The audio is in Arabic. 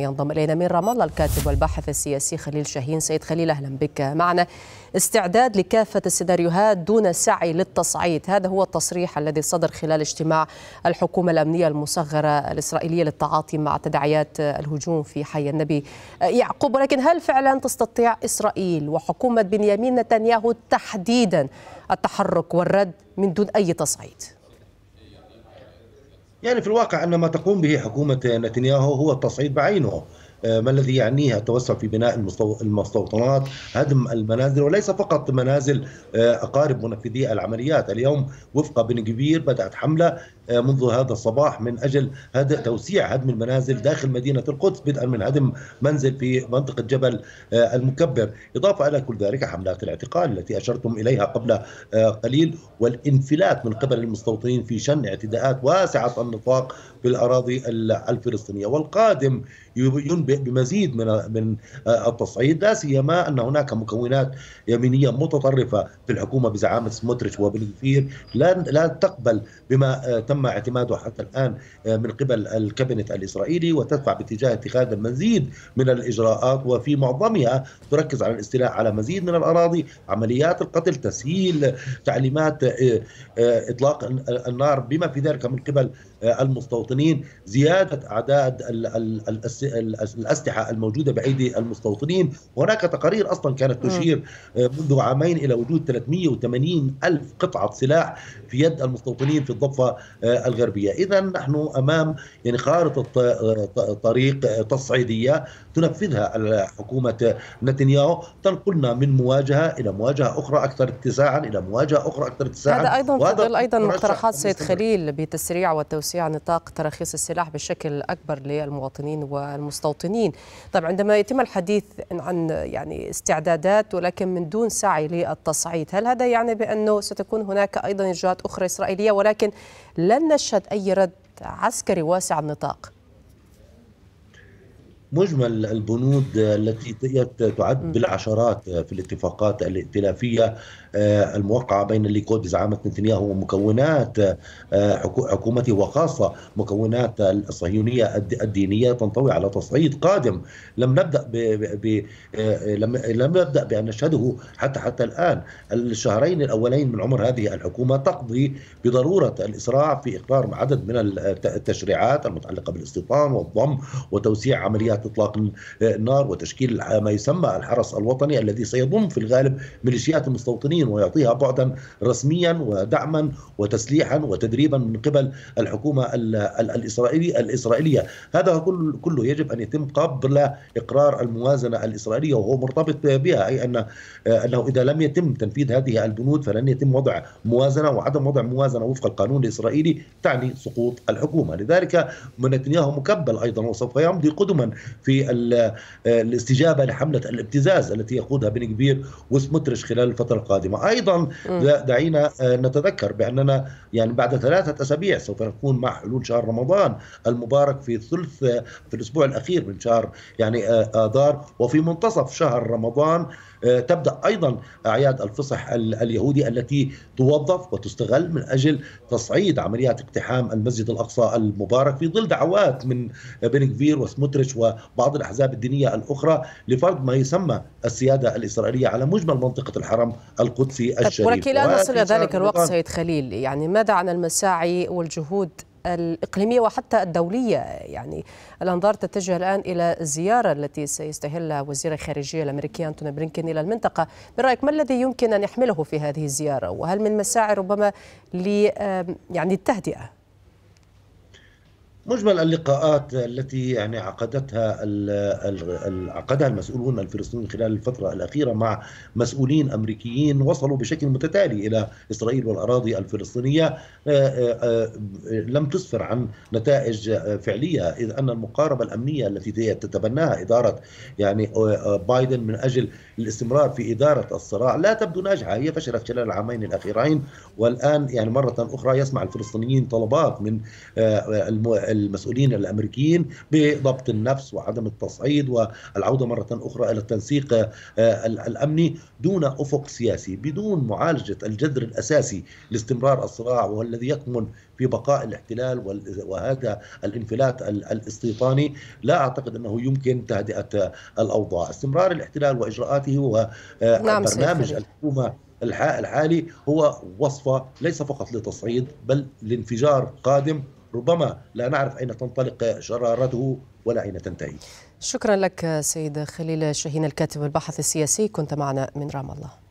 ينضم الينا من رام الله الكاتب والباحث السياسي خليل شاهين سيد خليل اهلا بك معنا استعداد لكافه السيناريوهات دون سعي للتصعيد هذا هو التصريح الذي صدر خلال اجتماع الحكومه الامنيه المصغره الاسرائيليه للتعاطي مع تداعيات الهجوم في حي النبي يعقوب ولكن هل فعلا تستطيع اسرائيل وحكومه بنيامين نتنياهو تحديدا التحرك والرد من دون اي تصعيد يعني في الواقع أن ما تقوم به حكومة نتنياهو هو التصعيد بعينه آه، ما الذي يعنيه التوسع في بناء المستوطنات هدم المنازل وليس فقط منازل آه، أقارب منفذي العمليات اليوم وفق بن كبير بدأت حملة آه، منذ هذا الصباح من اجل هذا توسيع هدم المنازل داخل مدينه القدس بدءا من هدم منزل في منطقه جبل آه، المكبر، اضافه الى كل ذلك حملات الاعتقال التي اشرتم اليها قبل آه، قليل والانفلات من قبل المستوطنين في شن اعتداءات واسعه النطاق في الاراضي الفلسطينيه والقادم ينبئ بمزيد من من التصعيد لا سيما ان هناك مكونات يمينيه متطرفه في الحكومه بزعامه سموتريتش وبن لا لا تقبل بما تم تم اعتماده حتى الآن آه، من قبل الكابينت الإسرائيلي وتدفع باتجاه اتخاذ المزيد من الإجراءات وفي معظمها تركز على الاستيلاء على مزيد من الأراضي عمليات القتل تسهيل تعليمات آه، آه، إطلاق النار بما في ذلك من قبل آه، المستوطنين زيادة أعداد الأسلحة الموجودة بأيدي المستوطنين وهناك تقارير أصلا كانت تشير آه، منذ عامين إلى وجود 380 ألف قطعة سلاح في يد المستوطنين في الضفة آه، الغربية إذا نحن أمام يعني خارطة طريق تصعيدية تنفذها حكومة نتنياهو تنقلنا من مواجهة إلى مواجهة أخرى أكثر اتساعا إلى مواجهة أخرى أكثر اتساعا هذا أيضا في ظل أيضا مقترحات سيد خليل بتسريع والتوسع توسيع نطاق تراخيص السلاح بشكل اكبر للمواطنين والمستوطنين. طيب عندما يتم الحديث عن يعني استعدادات ولكن من دون سعي للتصعيد، هل هذا يعني بانه ستكون هناك ايضا اجراءات اخرى اسرائيليه ولكن لن نشهد اي رد عسكري واسع النطاق؟ مجمل البنود التي تعد بالعشرات في الاتفاقات الائتلافيه آه، الموقعه بين الليكود بزعامه نتنياهو ومكونات آه، حكومته وخاصه مكونات الصهيونيه الدينيه تنطوي على تصعيد قادم لم نبدا ب... ب... آه، لم... لم نبدا بان نشهده حتى حتى الان الشهرين الاولين من عمر هذه الحكومه تقضي بضروره الاسراع في اقرار عدد من التشريعات المتعلقه بالاستيطان والضم وتوسيع عمليات تحت إطلاق النار وتشكيل ما يسمى الحرس الوطني الذي سيضم في الغالب ميليشيات المستوطنين ويعطيها بعدا رسميا ودعما وتسليحا وتدريبا من قبل الحكومة الاسرائيلي الإسرائيلية هذا كله يجب أن يتم قبل إقرار الموازنة الإسرائيلية وهو مرتبط بها أي أن أنه إذا لم يتم تنفيذ هذه البنود فلن يتم وضع موازنة وعدم وضع موازنة وفق القانون الإسرائيلي تعني سقوط الحكومة لذلك نتنياهو مكبل أيضا وسوف يمضي قدما في آه، الاستجابه لحمله الابتزاز التي يقودها بن كبير وسموتريش خلال الفتره القادمه ايضا دعينا آه، نتذكر باننا يعني بعد ثلاثه اسابيع سوف نكون مع حلول شهر رمضان المبارك في ثلث آه، في الاسبوع الاخير من شهر يعني اذار وفي منتصف شهر رمضان تبدا ايضا اعياد الفصح اليهودي التي توظف وتستغل من اجل تصعيد عمليات اقتحام المسجد الاقصى المبارك في ظل دعوات من بن كفير وسموتريتش و وبعض الأحزاب الدينية الأخرى لفرض ما يسمى السيادة الإسرائيلية على مجمل منطقة الحرم القدسي الشريف ولكي نصل إلى ذلك الوقت سيد خليل يعني ماذا عن المساعي والجهود الإقليمية وحتى الدولية يعني الأنظار تتجه الآن إلى الزيارة التي سيستهلها وزير الخارجية الأمريكي أنتوني برينكن إلى المنطقة برأيك ما الذي يمكن أن يحمله في هذه الزيارة وهل من مساعي ربما ل يعني التهدئة مجمل اللقاءات التي يعني عقدتها عقدها المسؤولون الفلسطينيين خلال الفترة الأخيرة مع مسؤولين أمريكيين وصلوا بشكل متتالي إلى إسرائيل والأراضي الفلسطينية آه، آه، آه، لم تسفر عن نتائج فعلية إذ أن المقاربة الأمنية التي تتبناها إدارة يعني بايدن من أجل الاستمرار في إدارة الصراع لا تبدو ناجحة هي فشلت خلال العامين الأخيرين والآن يعني مرة أخرى يسمع الفلسطينيين طلبات من المسؤولين الامريكيين بضبط النفس وعدم التصعيد والعوده مره اخرى الى التنسيق آه، الامني دون افق سياسي بدون معالجه الجذر الاساسي لاستمرار الصراع والذي يكمن في بقاء الاحتلال وهذا الانفلات الاستيطاني لا اعتقد انه يمكن تهدئه الاوضاع، استمرار الاحتلال واجراءاته وبرنامج آه، نعم، الحكومه الحالي هو وصفه ليس فقط لتصعيد بل لانفجار قادم ربما لا نعرف أين تنطلق شرارته ولا أين تنتهي شكرا لك سيد خليل شاهين الكاتب الباحث السياسي كنت معنا من رام الله